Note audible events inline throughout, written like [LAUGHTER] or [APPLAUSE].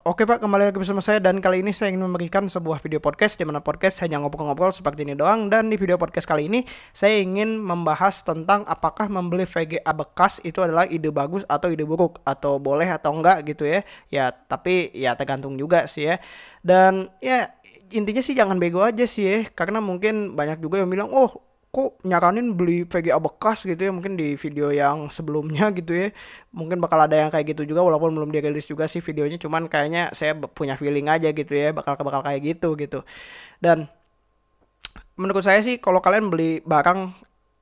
Oke Pak, kembali lagi bersama saya dan kali ini saya ingin memberikan sebuah video podcast di mana podcast hanya ngobrol-ngobrol seperti ini doang dan di video podcast kali ini saya ingin membahas tentang apakah membeli VGA bekas itu adalah ide bagus atau ide buruk atau boleh atau enggak gitu ya. Ya, tapi ya tergantung juga sih ya. Dan ya intinya sih jangan bego aja sih ya karena mungkin banyak juga yang bilang, "Oh, kok nyaranin beli VGA bekas gitu ya mungkin di video yang sebelumnya [LAUGHS] gitu ya mungkin bakal ada yang kayak gitu juga walaupun belum dia rilis juga sih videonya cuman kayaknya saya punya feeling aja gitu ya bakal bakal kayak gitu gitu dan menurut saya sih kalau kalian beli barang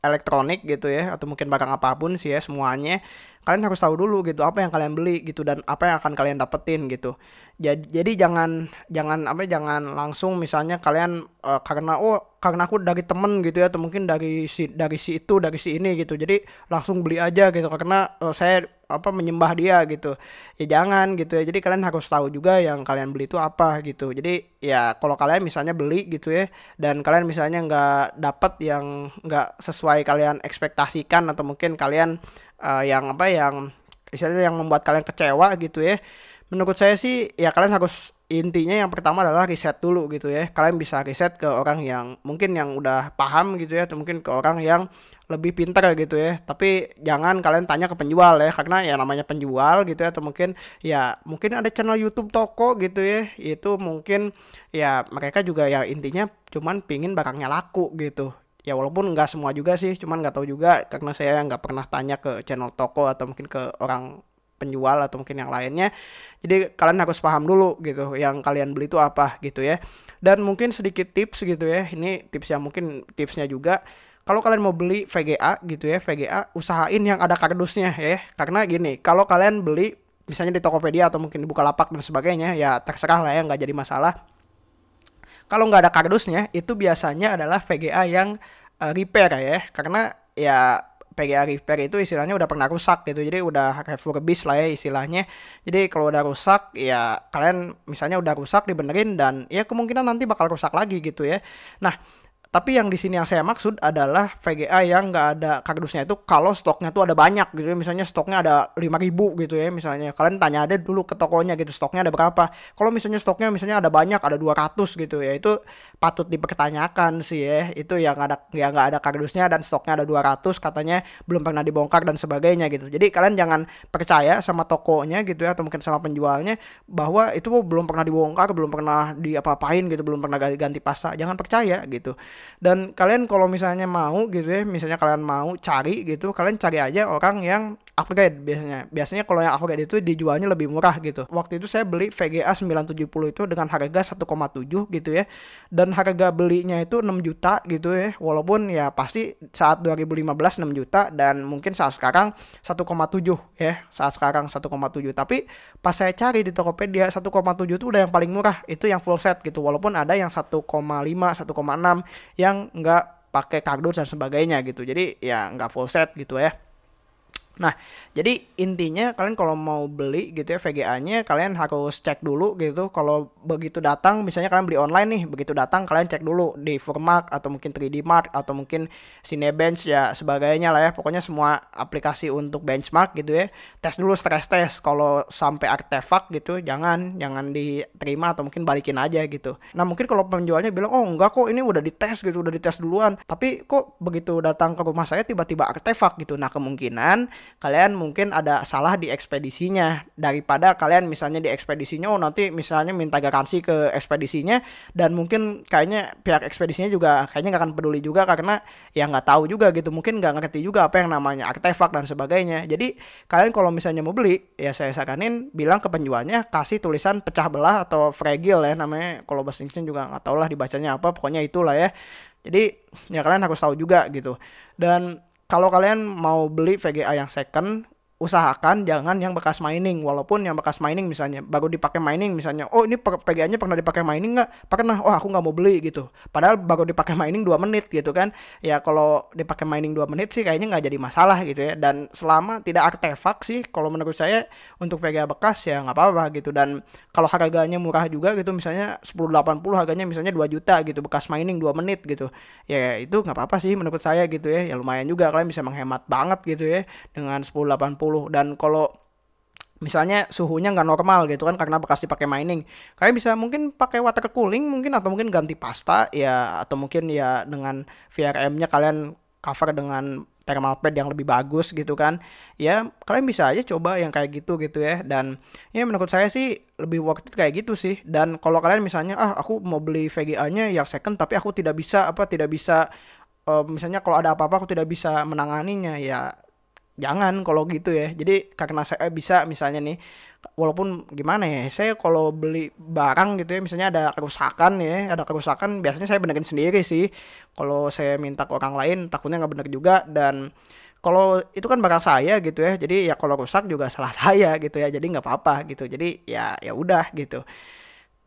elektronik gitu ya atau mungkin barang apapun sih ya semuanya kalian harus tahu dulu gitu apa yang kalian beli gitu dan apa yang akan kalian dapetin gitu jadi jadi jangan jangan apa jangan langsung misalnya kalian uh, karena oh karena aku dari temen gitu ya atau mungkin dari si dari si itu dari si ini gitu jadi langsung beli aja gitu karena uh, saya apa menyembah dia gitu ya jangan gitu ya jadi kalian harus tahu juga yang kalian beli itu apa gitu jadi ya kalau kalian misalnya beli gitu ya dan kalian misalnya nggak dapat yang nggak sesuai kalian ekspektasikan atau mungkin kalian uh, yang apa yang misalnya yang membuat kalian kecewa gitu ya menurut saya sih ya kalian harus intinya yang pertama adalah riset dulu gitu ya. Kalian bisa riset ke orang yang mungkin yang udah paham gitu ya atau mungkin ke orang yang lebih pintar gitu ya. Tapi jangan kalian tanya ke penjual ya karena ya namanya penjual gitu ya atau mungkin ya mungkin ada channel YouTube toko gitu ya. Itu mungkin ya mereka juga ya intinya cuman pingin barangnya laku gitu ya walaupun nggak semua juga sih cuman nggak tahu juga karena saya nggak pernah tanya ke channel toko atau mungkin ke orang penjual atau mungkin yang lainnya. Jadi kalian harus paham dulu gitu yang kalian beli itu apa gitu ya. Dan mungkin sedikit tips gitu ya. Ini tips yang mungkin tipsnya juga kalau kalian mau beli VGA gitu ya, VGA usahain yang ada kardusnya ya. Karena gini, kalau kalian beli misalnya di Tokopedia atau mungkin di Bukalapak dan sebagainya ya terserah lah ya nggak jadi masalah. Kalau nggak ada kardusnya itu biasanya adalah VGA yang uh, repair ya karena ya PGA repair itu istilahnya udah pernah rusak gitu jadi udah refurbish lah ya istilahnya jadi kalau udah rusak ya kalian misalnya udah rusak dibenerin dan ya kemungkinan nanti bakal rusak lagi gitu ya nah tapi yang di sini yang saya maksud adalah VGA yang nggak ada kardusnya itu kalau stoknya tuh ada banyak gitu ya. Misalnya stoknya ada lima ribu gitu ya misalnya. Kalian tanya aja dulu ke tokonya gitu stoknya ada berapa. Kalau misalnya stoknya misalnya ada banyak ada dua ratus gitu ya itu patut dipertanyakan sih ya. Itu yang ada yang nggak ada kardusnya dan stoknya ada dua ratus katanya belum pernah dibongkar dan sebagainya gitu. Jadi kalian jangan percaya sama tokonya gitu ya atau mungkin sama penjualnya bahwa itu belum pernah dibongkar, belum pernah diapa-apain gitu, belum pernah ganti pasta. Jangan percaya gitu dan kalian kalau misalnya mau gitu ya misalnya kalian mau cari gitu kalian cari aja orang yang upgrade biasanya biasanya kalau yang upgrade itu dijualnya lebih murah gitu waktu itu saya beli VGA 970 itu dengan harga 1,7 gitu ya dan harga belinya itu 6 juta gitu ya walaupun ya pasti saat 2015 6 juta dan mungkin saat sekarang 1,7 ya saat sekarang 1,7 tapi pas saya cari di Tokopedia 1,7 itu udah yang paling murah itu yang full set gitu walaupun ada yang 1,5 1,6 yang nggak pakai kardus dan sebagainya gitu jadi ya nggak full set gitu ya Nah, jadi intinya kalian kalau mau beli gitu ya VGA-nya kalian harus cek dulu gitu. Kalau begitu datang misalnya kalian beli online nih, begitu datang kalian cek dulu di Furmark atau mungkin 3D Mart atau mungkin Cinebench ya sebagainya lah ya. Pokoknya semua aplikasi untuk benchmark gitu ya. Tes dulu stress test kalau sampai artefak gitu jangan jangan diterima atau mungkin balikin aja gitu. Nah, mungkin kalau penjualnya bilang, "Oh, enggak kok ini udah dites gitu, udah dites duluan." Tapi kok begitu datang ke rumah saya tiba-tiba artefak gitu. Nah, kemungkinan kalian mungkin ada salah di ekspedisinya daripada kalian misalnya di ekspedisinya oh nanti misalnya minta garansi ke ekspedisinya dan mungkin kayaknya pihak ekspedisinya juga kayaknya nggak akan peduli juga karena ya nggak tahu juga gitu mungkin nggak ngerti juga apa yang namanya artefak dan sebagainya jadi kalian kalau misalnya mau beli ya saya saranin bilang ke penjualnya kasih tulisan pecah belah atau fragile ya namanya kalau bahasa Inggrisnya juga nggak tahu lah dibacanya apa pokoknya itulah ya jadi ya kalian harus tahu juga gitu dan kalau kalian mau beli VGA yang second usahakan jangan yang bekas mining walaupun yang bekas mining misalnya baru dipakai mining misalnya oh ini PGA-nya pernah dipakai mining nggak pernah oh aku nggak mau beli gitu padahal baru dipakai mining dua menit gitu kan ya kalau dipakai mining dua menit sih kayaknya nggak jadi masalah gitu ya dan selama tidak artefak sih kalau menurut saya untuk PGA bekas ya nggak apa-apa gitu dan kalau harganya murah juga gitu misalnya 1080 harganya misalnya 2 juta gitu bekas mining dua menit gitu ya itu nggak apa-apa sih menurut saya gitu ya ya lumayan juga kalian bisa menghemat banget gitu ya dengan 1080 dan kalau misalnya suhunya nggak normal gitu kan karena bekas dipakai mining kalian bisa mungkin pakai water cooling mungkin atau mungkin ganti pasta ya atau mungkin ya dengan VRM-nya kalian cover dengan thermal pad yang lebih bagus gitu kan ya kalian bisa aja coba yang kayak gitu gitu ya dan ya menurut saya sih lebih worth it kayak gitu sih dan kalau kalian misalnya ah aku mau beli VGA nya yang second tapi aku tidak bisa apa tidak bisa uh, misalnya kalau ada apa-apa aku tidak bisa menanganinya ya jangan kalau gitu ya jadi karena saya bisa misalnya nih walaupun gimana ya saya kalau beli barang gitu ya misalnya ada kerusakan ya ada kerusakan biasanya saya benerin sendiri sih kalau saya minta ke orang lain takutnya nggak bener juga dan kalau itu kan barang saya gitu ya jadi ya kalau rusak juga salah [LAUGHS] saya gitu ya jadi nggak apa-apa gitu jadi ya ya udah gitu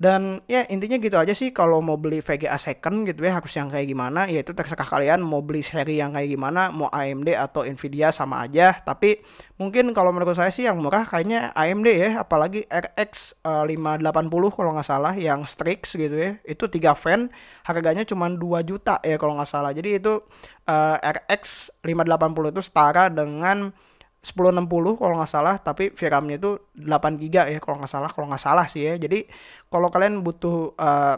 dan ya intinya gitu aja sih kalau mau beli VGA second gitu ya harus yang kayak gimana ya itu terserah kalian mau beli seri yang kayak gimana mau AMD atau Nvidia sama aja tapi mungkin kalau menurut saya sih yang murah kayaknya AMD ya apalagi RX 580 eh, kalau nggak salah yang Strix gitu ya itu 3 fan harganya cuma 2 juta ya kalau nggak salah jadi itu uh, RX 580 itu setara dengan 1060 kalau nggak salah tapi VRAM-nya itu 8 GB ya kalau nggak salah kalau nggak salah sih ya jadi kalau kalian butuh uh, eh,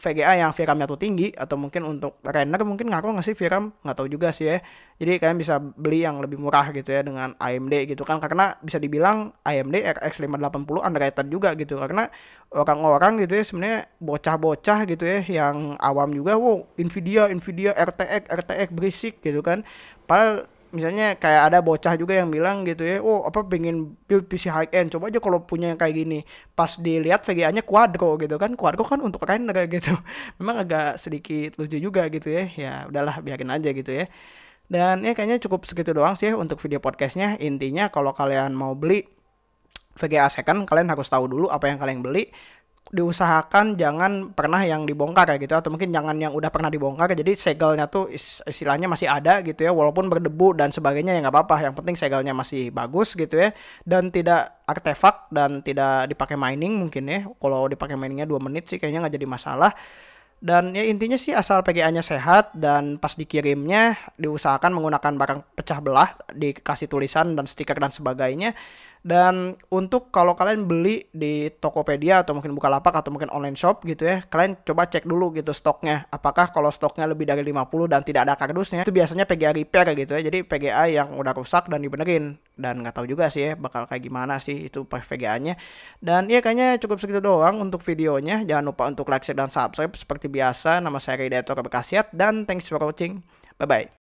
VGA yang VRAM-nya tuh tinggi atau mungkin untuk render mungkin ngaruh nggak sih VRAM nggak tahu juga sih ya jadi kalian bisa beli yang lebih murah gitu ya dengan AMD gitu kan karena bisa dibilang AMD RX 580 underrated juga gitu karena orang-orang gitu ya sebenarnya bocah-bocah gitu ya yang awam juga wow Nvidia Nvidia RTX RTX berisik gitu kan padahal misalnya kayak ada bocah juga yang bilang gitu ya, oh apa pengen build PC high end, coba aja kalau punya yang kayak gini. Pas dilihat VGA-nya quadro gitu kan, quadro kan untuk render [LAUGHS] gitu. Memang agak sedikit lucu juga gitu ya, ya udahlah biarin aja gitu ya. Dan ya kayaknya cukup segitu doang sih ya untuk video podcastnya. Intinya kalau kalian mau beli VGA second, kalian harus tahu dulu apa yang kalian beli diusahakan jangan pernah yang dibongkar kayak gitu atau mungkin jangan yang udah pernah dibongkar jadi segelnya tuh istilahnya masih ada gitu ya walaupun berdebu dan sebagainya ya nggak apa-apa yang penting segelnya masih bagus gitu ya dan tidak artefak dan tidak dipakai mining mungkin ya kalau dipakai miningnya dua menit sih kayaknya nggak jadi masalah dan ya intinya sih asal PGA-nya sehat dan pas dikirimnya diusahakan menggunakan barang pecah belah dikasih tulisan dan stiker dan sebagainya dan untuk kalau kalian beli di Tokopedia atau mungkin Bukalapak atau mungkin online shop gitu ya, kalian coba cek dulu gitu stoknya. Apakah kalau stoknya lebih dari 50 dan tidak ada kardusnya, itu biasanya PGA repair gitu ya. Jadi PGA yang udah rusak dan dibenerin. Dan nggak tahu juga sih ya bakal kayak gimana sih itu PGA-nya. Dan ya kayaknya cukup segitu doang untuk videonya. Jangan lupa untuk like, share, dan subscribe seperti biasa. Nama saya Rida Bekasiat dan thanks for watching. Bye-bye.